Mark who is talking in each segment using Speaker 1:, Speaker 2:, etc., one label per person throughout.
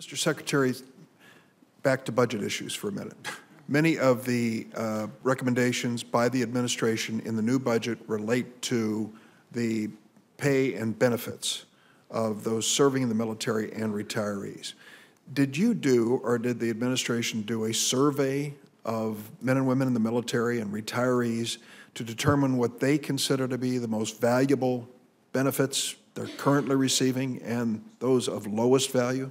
Speaker 1: Mr. Secretary, back to budget issues for a minute. Many of the uh, recommendations by the administration in the new budget relate to the pay and benefits of those serving in the military and retirees. Did you do or did the administration do a survey of men and women in the military and retirees to determine what they consider to be the most valuable benefits they're currently receiving and those of lowest value?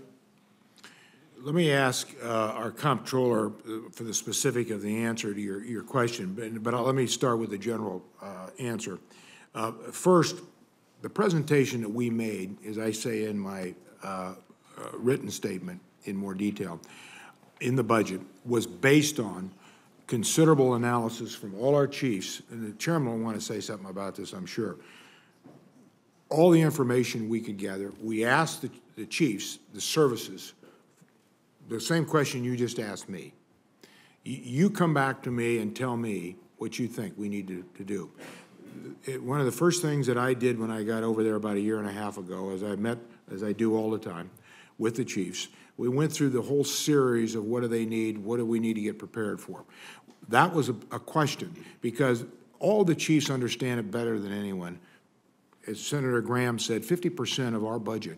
Speaker 2: Let me ask uh, our comptroller uh, for the specific of the answer to your, your question, but, but let me start with the general uh, answer. Uh, first, the presentation that we made, as I say in my uh, uh, written statement in more detail, in the budget, was based on considerable analysis from all our chiefs, and the chairman will want to say something about this, I'm sure. All the information we could gather, we asked the, the chiefs, the services, the same question you just asked me. You come back to me and tell me what you think we need to, to do. It, one of the first things that I did when I got over there about a year and a half ago, as I met, as I do all the time, with the chiefs, we went through the whole series of what do they need, what do we need to get prepared for. That was a, a question because all the chiefs understand it better than anyone. As Senator Graham said, 50% of our budget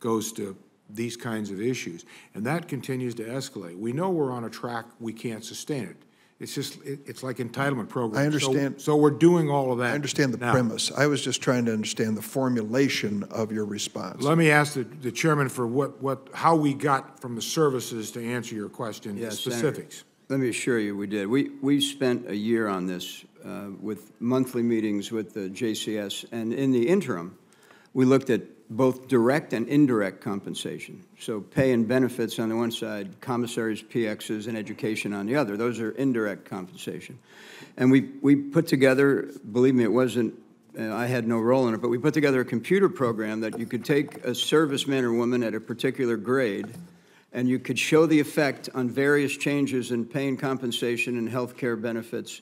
Speaker 2: goes to these kinds of issues. And that continues to escalate. We know we're on a track, we can't sustain it. It's just, it, it's like entitlement programs. I understand.
Speaker 1: So, so, we're doing all of that. I understand the now. premise. I was just trying to understand the formulation of your response. Let me
Speaker 2: ask the, the chairman for what, what, how we got from the services to answer your question, yes, specifics. Senator,
Speaker 3: let me assure you we did. We, we spent a year on this uh, with monthly meetings with the JCS, and in the interim, we looked at both direct and indirect compensation. So pay and benefits on the one side, commissaries, PXs, and education on the other. Those are indirect compensation. And we, we put together, believe me, it wasn't, uh, I had no role in it, but we put together a computer program that you could take a serviceman or woman at a particular grade and you could show the effect on various changes in pay and compensation and health care benefits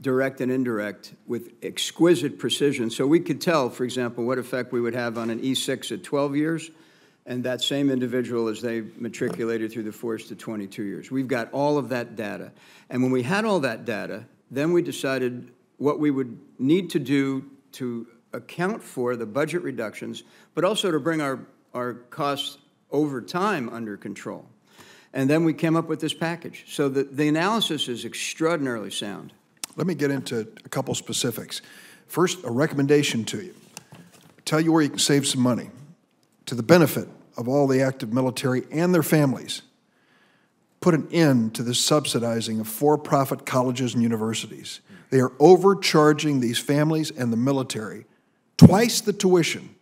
Speaker 3: direct and indirect with exquisite precision. So we could tell, for example, what effect we would have on an E6 at 12 years and that same individual as they matriculated through the force to 22 years. We've got all of that data. And when we had all that data, then we decided what we would need to do to account for the budget reductions, but also to bring our, our costs over time under control. And then we came up with this package. So the, the analysis is extraordinarily sound.
Speaker 1: Let me get into a couple specifics. First, a recommendation to you. Tell you where you can save some money to the benefit of all the active military and their families. Put an end to the subsidizing of for profit colleges and universities. They are overcharging these families and the military twice the tuition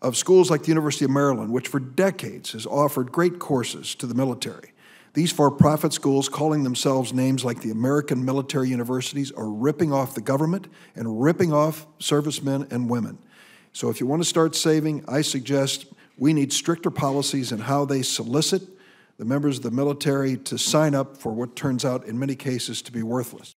Speaker 1: of schools like the University of Maryland, which for decades has offered great courses to the military. These for profit schools, calling themselves names like the American military universities, are ripping off the government and ripping off servicemen and women. So, if you want to start saving, I suggest we need stricter policies in how they solicit the members of the military to sign up for what turns out, in many cases, to be worthless.